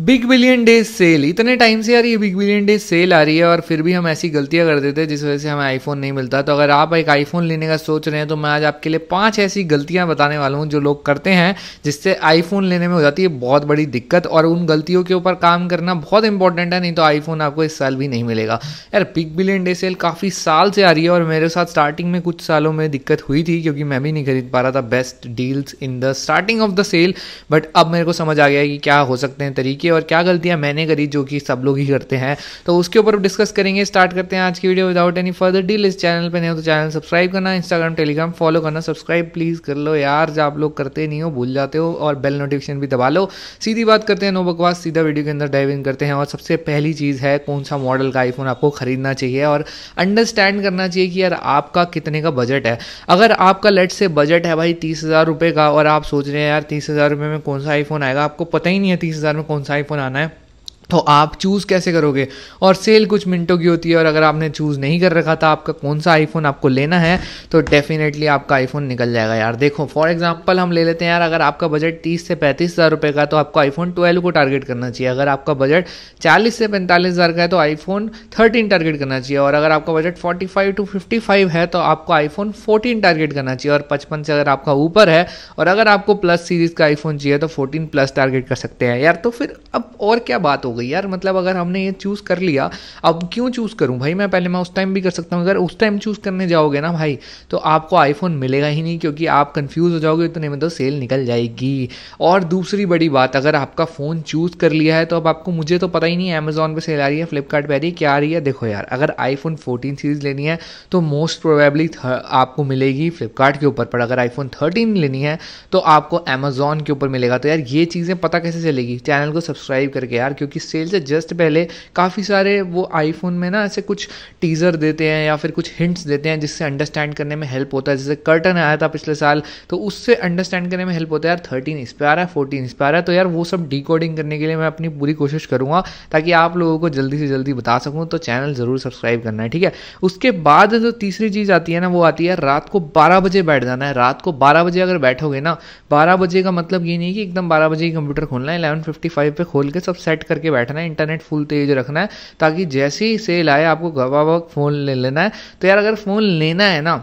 big billion day sale इतने time से यार ये बिग बिलियन डे सेल आ रही है और फिर भी हम ऐसी गलतियां कर देते हैं जिस वजह से हमें आईफोन नहीं मिलता तो अगर आप एक आईफोन लेने का सोच रहे हैं तो मैं आज आपके लिए पांच ऐसी गलतियां बताने वाला हूं जो लोग करते हैं जिससे आईफोन लेने में हो जाती है बहुत बड़ी दिक्कत और उन गलतियों के ऊपर काम करना बहुत इंपॉर्टेंट है नहीं तो आईफोन आपको इस साल भी नहीं मिलेगा यार बिग बिलियन डे सेल काफ़ी साल से आ रही है और मेरे साथ स्टार्टिंग में कुछ सालों में दिक्कत हुई थी क्योंकि मैं भी नहीं खरीद पा रहा था best deals in the starting of the sale but अब मेरे को समझ आ गया कि क्या हो सकते हैं तरीके की और क्या गलतियाँ मैंने करी जो कि सब लोग ही करते हैं तो उसके ऊपर डिस्कस करेंगे स्टार्ट करते हैं आज की video without any further deal इस चैनल पर नहीं हो तो चैनल सब्सक्राइब करना इंस्टाग्राम टेलीग्राम फॉलो करना सब्सक्राइब प्लीज़ कर लो यार जब आप लोग करते नहीं हो भूल जाते हो और बेल नोटिफिकेशन भी दबा लो सीधी बात करते हैं नो बकवास सीधा वीडियो के अंदर डाइव इन करते हैं और सबसे पहली चीज़ है कौन सा मॉडल का आईफोन आपको खरीदना चाहिए और अंडरस्टैंड करना चाहिए कि यार आपका कितने का बजट है अगर आपका लेट से बजट है भाई तीस हज़ार रुपए का और आप सोच रहे हैं यार तीस हज़ार रुपए में कौन सा आईफोन आएगा आपको पता ही नहीं है तीस हज़ार में कौन सा साहिब आना है तो आप चूज़ कैसे करोगे और सेल कुछ मिनटों की होती है और अगर आपने चूज़ नहीं कर रखा था आपका कौन सा आईफोन आपको लेना है तो डेफिनेटली आपका आईफोन निकल जाएगा यार देखो फॉर एग्जांपल हम ले लेते हैं यार अगर आपका बजट 30 से पैंतीस हज़ार रुपये का तो आपको आईफोन 12 को टारगेट करना चाहिए अगर आपका बजट चालीस से पैंतालीस हज़ार का है तो आईफोन थर्टीन टारगेट करना चाहिए और अगर आपका budget forty five to fifty five है तो आपको आईफोन फोर्टीन टारगेट करना चाहिए और पचपन से अगर आपका ऊपर है और अगर आपको प्लस सीरीज़ का आईफोन चाहिए तो फोर्टीन प्लस टारगेट कर सकते हैं यार तो फिर अब और क्या बात होगी गई यार मतलब अगर हमने ये चूज़ कर लिया अब क्यों चूज़ करूं भाई मैं पहले मैं उस टाइम भी कर सकता हूं अगर उस टाइम चूज़ करने जाओगे ना भाई तो आपको आईफोन मिलेगा ही नहीं क्योंकि आप कंफ्यूज हो जाओगे इतने में तो सेल निकल जाएगी और दूसरी बड़ी बात अगर आपका फ़ोन चूज़ कर लिया है तो अब आपको मुझे तो पता ही नहीं अमेजोन पर सेल आ रही है फ्लिपकार्ट पे आ रही है क्या आ रही है देखो यार अगर आईफोन 14 सीरीज़ लेनी है तो मोस्ट प्रोबेबली आपको मिलेगी फ्लिपकार्ट के ऊपर पर अगर आईफोन 13 लेनी है तो आपको अमेजोन के ऊपर मिलेगा तो यार ये चीज़ें पता कैसे चलेगी चैनल को सब्सक्राइब करके यार क्योंकि सेल से जस्ट पहले काफ़ी सारे वो आईफोन में ना ऐसे कुछ टीज़र देते हैं या फिर कुछ हिंट्स देते हैं जिससे अंडरस्टैंड करने में हेल्प होता है जैसे कर्टन आया था पिछले साल तो उससे अंडरस्टैंड करने में हेल्प होता है यार थर्टीन इस पर आ रहा है फोर्टीन इस पर आ रहा है तो यार वो सब डी करने के लिए मैं अपनी पूरी कोशिश करूँगा ताकि आप लोगों को जल्दी से जल्दी बता सकूँ तो चैनल ज़रूर सब्सक्राइब करना है ठीक है उसके बाद जो तीसरी चीज़ आती है ना वो आती है रात को बारह बजे बैठ जाना है रात को बारह बजे अगर बैठोगे ना बारह बजे का मतलब ये नहीं कि एकदम बारह बजे ही कंप्यूटर खोलना है इलेवन फिफ्टी फाइव पे खोल के सब सेट करके बैठना है इंटरनेट फुल तेज रखना है ताकि जैसे ही सेल आए आपको गवा वक्त फ़ोन ले लेना है तो यार अगर फ़ोन लेना है ना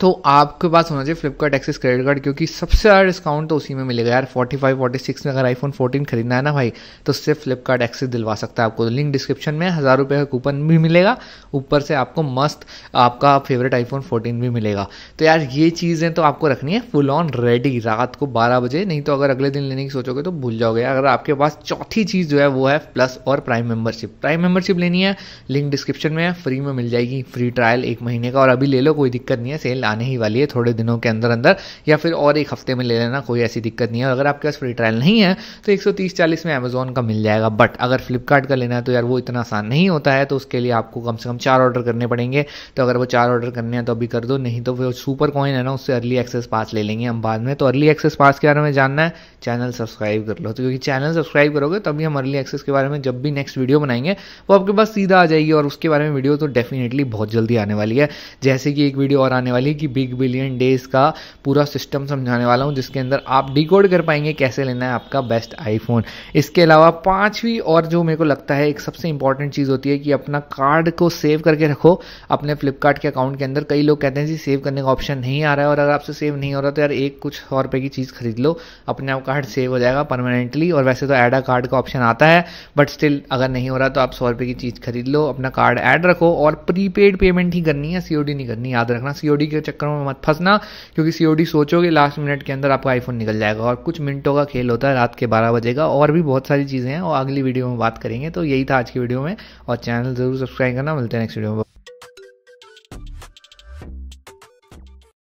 तो आपके पास होना चाहिए फ्लिपकार्ट एक्सेस क्रेडिट कार्ड क्योंकि सबसे ज़्यादा डिस्काउंट तो उसी में मिलेगा यार 45, 46 में अगर आईफोन 14 खरीदना है ना भाई तो सिर्फ फ्लिपकार्ट एक्सेस दिलवा सकता है आपको लिंक डिस्क्रिप्शन में हज़ार रुपये का कूपन भी मिलेगा ऊपर से आपको मस्त आपका फेवरेट आईफोन फोर्टीन भी मिलेगा तो यार ये चीज़ें तो आपको रखनी है फुल ऑन रेडी रात को बारह बजे नहीं तो अगर अगले दिन लेने की सोचोगे तो भूल जाओगे अगर आपके पास चौथी चीज़ जो है वो है प्लस और प्राइम मेंबरशिप प्राइम मेंबरशिप लेनी है लिंक डिस्क्रिप्शन में फ्री में मिल जाएगी फ्री ट्रायल एक महीने का और अभी ले लो कोई दिक्कत नहीं है सेल आने ही वाली है थोड़े दिनों के अंदर अंदर या फिर और एक हफ्ते में ले लेना कोई ऐसी दिक्कत नहीं है अगर आपके पास फ्री ट्रायल नहीं है तो एक सौ में अमेजोन का मिल जाएगा बट अगर फ्लिपकार्ट का लेना है तो यार वो इतना आसान नहीं होता है तो उसके लिए आपको कम से कम चार ऑर्डर करने पड़ेंगे तो अगर वो चार ऑर्डर करने हैं तो अभी कर दो नहीं तो वो सुपर कॉइन है ना उससे अर्ली एक्सेस पास ले लेंगे हम बाद में तो अर्ली एक्सेस पास के बारे में जानना है चैनल सब्सक्राइब कर लो तो क्योंकि चैनल सब्सक्राइब करोगे तभी हम अर्ली एक्सेस के बारे में जब भी नेक्स्ट वीडियो बनाएंगे वो आपके पास सीधा आ जाएगी और उसके बारे में वीडियो तो डेफिनेटली बहुत जल्दी आने वाली है जैसे कि एक वीडियो और आने वाली आगे कि बिग बिलियन डेज का पूरा सिस्टम समझाने वाला हूँ जिसके अंदर आप डिकोड कर पाएंगे कैसे लेना है आपका बेस्ट आईफोन इसके अलावा पांचवी और जो मेरे को लगता है एक सबसे इंपॉर्टेंट चीज़ होती है कि अपना कार्ड को सेव करके रखो अपने फ्लिपकार्ट के अकाउंट के अंदर कई लोग कहते हैं जी सेव करने का ऑप्शन नहीं आ रहा है और अगर आपसे सेव नहीं हो रहा तो यार एक कुछ सौ रुपये की चीज़ खरीद लो अपने आप कार्ड सेव हो जाएगा परमानेंटली और वैसे तो एड आ कार्ड का ऑप्शन आता है बट स्टिल अगर नहीं हो रहा तो आप सौ रुपये की चीज़ खरीद लो अपना कार्ड ऐड रखो और प्रीपेड पेमेंट ही करनी है सीओडी नहीं करनी याद रखना सीओडी के चक्करों में मत फंसना क्योंकि सी सोचोगे लास्ट मिनट के अंदर आपका आईफोन निकल जाएगा और कुछ मिनटों का खेल होता है रात के बारह बजे का और भी बहुत सारी चीज़ें हैं और अगली वीडियो में बात करेंगे तो यही था आज की वीडियो में और चैनल ज़रूर सब्सक्राइब करना मिलते हैं नेक्स्ट वीडियो में